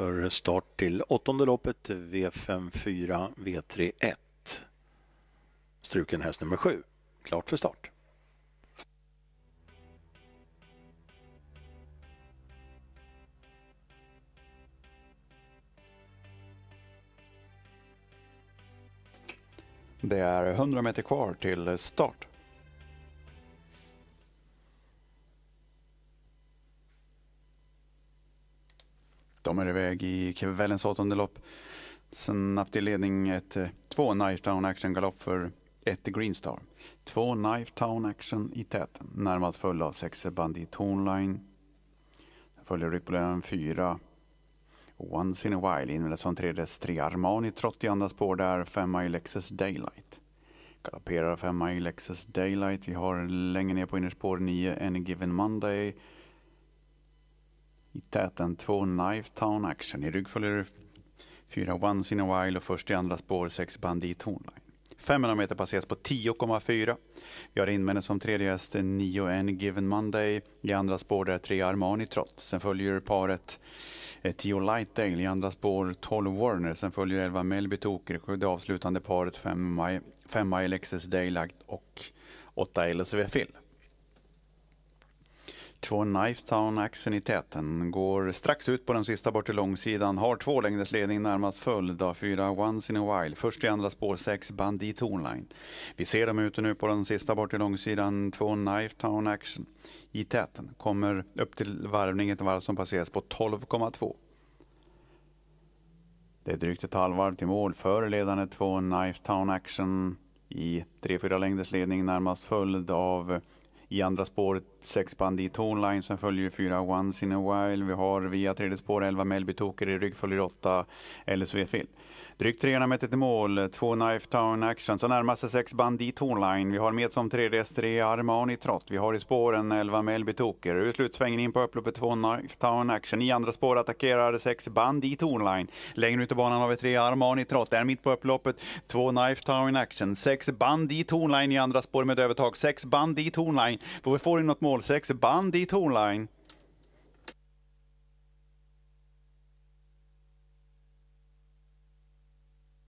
för start till åttonde loppet V54 V31. Struken häst nummer 7, klart för start. Det är 100 meter kvar till start. De är iväg i kvällens åttonde lopp. Snabbt i ledning ett, eh, två Knife Town Action galopp för ett Green Star. Två Knife Town Action i täten. Närmast full av sex Bandit Hornline. Följer Ripollaren 4 Once in a while inleds som tredjes tre Armani Trott i andra spår där. Femma i Lexus Daylight. Galopperar femma i Lexus Daylight. Vi har längre ner på innerspår nio Any Given Monday täten två Knife Town Action. I rygg följer fyra Once in a while och först i andra spår sex Bandit Hornline. 500 meter passeras på 10,4. Vi har inmännen som tredje häst 9 N Given Monday. I andra spår där 3 Armani Trott. Sen följer paret 10 eh, Lightdale. I andra spår 12 Warner. Sen följer 11 Melby Toker. Det avslutande paret 5 Mile Excess Daylight och 8 LSV Phil. Två Knifetown Town-axeln i täten. Går strax ut på den sista bortre långsidan. Har två längders ledning närmast följd av fyra Once in a while. Först i andra spår sex Bandit Hornline. Vi ser dem ute nu på den sista bortre långsidan. Två Knifetown Action i täten. Kommer upp till varvningen ett varv som passeras på 12,2. Det är drygt ett halvvarv till mål för ledande två Knifetown Action i 3-4 längders ledning närmast följd av i andra spåret sex bandit Online, sen följer fyra Once in a while. Vi har via tredje spår 11 Melby Toker i rygg, följer åtta LSV Phil. Drygt 300 meter till mål, två Knife Town Action, så närmar sig sex Bandit Online. Vi har med som tredje S3 Armani Trott. Vi har i spåren 11 Melby Toker. Ur slutsvängen in på upploppet två Knife Town Action. I andra spår attackerar sex Bandit Online. Längre ut i banan har vi tre Armani Trott. Där mitt på upploppet två Knife Town Action. Sex Bandit Online i andra spår med övertag. Sex Bandit Online Får vi får in något målsex, band i Tornline.